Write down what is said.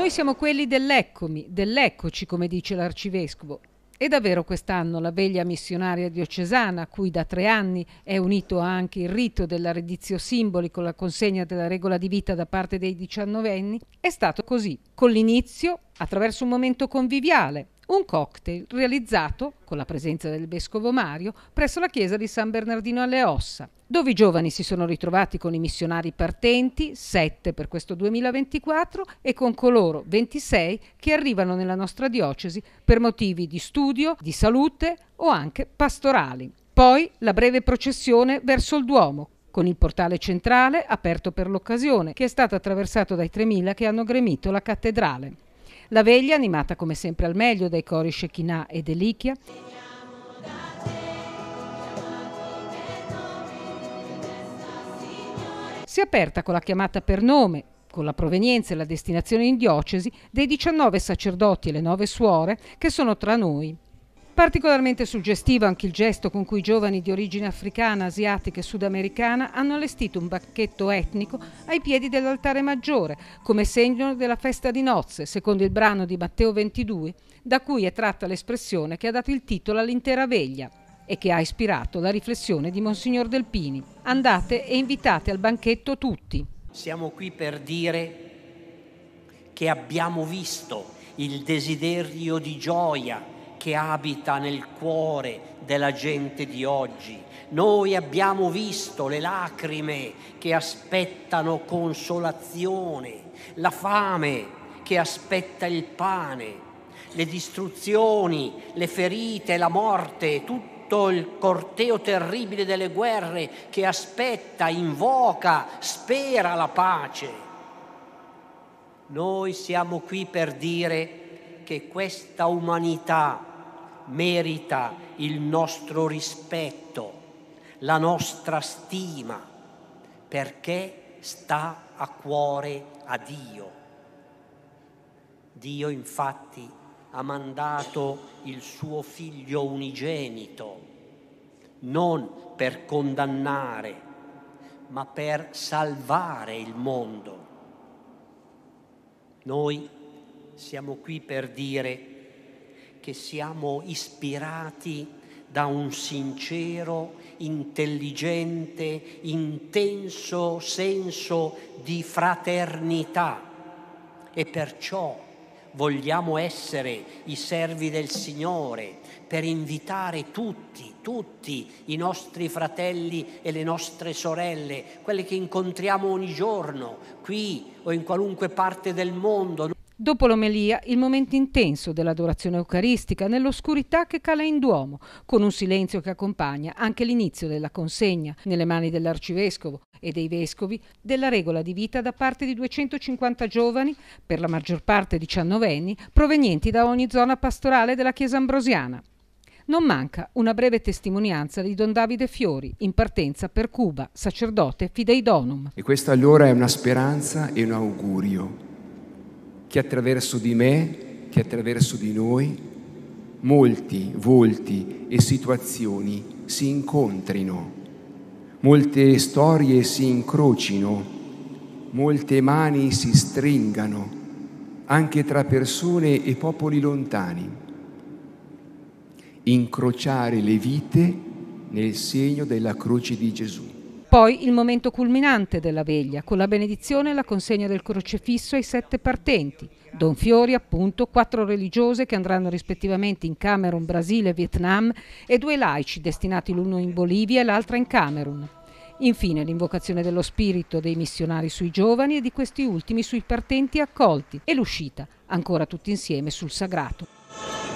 Noi siamo quelli dell'eccomi, dell'eccoci, come dice l'arcivescovo. E davvero quest'anno la veglia missionaria diocesana, a cui da tre anni è unito anche il rito della redizio con la consegna della regola di vita da parte dei diciannovenni, è stato così, con l'inizio attraverso un momento conviviale, un cocktail realizzato, con la presenza del vescovo Mario, presso la chiesa di San Bernardino alle Ossa, dove i giovani si sono ritrovati con i missionari partenti, 7 per questo 2024, e con coloro 26 che arrivano nella nostra diocesi per motivi di studio, di salute o anche pastorali. Poi la breve processione verso il Duomo, con il portale centrale aperto per l'occasione, che è stato attraversato dai 3.000 che hanno gremito la cattedrale. La veglia, animata come sempre al meglio dai cori Shekinah ed Elichia, si è aperta con la chiamata per nome, con la provenienza e la destinazione in diocesi dei 19 sacerdoti e le 9 suore che sono tra noi. Particolarmente suggestivo anche il gesto con cui i giovani di origine africana, asiatica e sudamericana hanno allestito un banchetto etnico ai piedi dell'altare maggiore, come segno della festa di nozze, secondo il brano di Matteo 22, da cui è tratta l'espressione che ha dato il titolo all'intera veglia e che ha ispirato la riflessione di Monsignor Delpini. Andate e invitate al banchetto tutti. Siamo qui per dire che abbiamo visto il desiderio di gioia che abita nel cuore della gente di oggi. Noi abbiamo visto le lacrime che aspettano consolazione, la fame che aspetta il pane, le distruzioni, le ferite, la morte, tutto il corteo terribile delle guerre che aspetta, invoca, spera la pace. Noi siamo qui per dire che questa umanità merita il nostro rispetto, la nostra stima, perché sta a cuore a Dio. Dio infatti ha mandato il suo figlio unigenito, non per condannare, ma per salvare il mondo. Noi siamo qui per dire che siamo ispirati da un sincero, intelligente, intenso senso di fraternità e perciò vogliamo essere i servi del Signore per invitare tutti, tutti i nostri fratelli e le nostre sorelle, quelle che incontriamo ogni giorno, qui o in qualunque parte del mondo. Dopo l'omelia, il momento intenso dell'adorazione eucaristica nell'oscurità che cala in Duomo, con un silenzio che accompagna anche l'inizio della consegna, nelle mani dell'arcivescovo e dei vescovi, della regola di vita da parte di 250 giovani, per la maggior parte diciannovenni, provenienti da ogni zona pastorale della Chiesa ambrosiana. Non manca una breve testimonianza di Don Davide Fiori, in partenza per Cuba, sacerdote fidei donum. E questa allora è una speranza e un augurio che attraverso di me, che attraverso di noi, molti volti e situazioni si incontrino, molte storie si incrocino, molte mani si stringano, anche tra persone e popoli lontani. Incrociare le vite nel segno della croce di Gesù. Poi il momento culminante della veglia, con la benedizione e la consegna del crocefisso ai sette partenti. Don Fiori, appunto, quattro religiose che andranno rispettivamente in Camerun, Brasile e Vietnam e due laici destinati l'uno in Bolivia e l'altra in Camerun. Infine l'invocazione dello spirito dei missionari sui giovani e di questi ultimi sui partenti accolti e l'uscita, ancora tutti insieme, sul sagrato.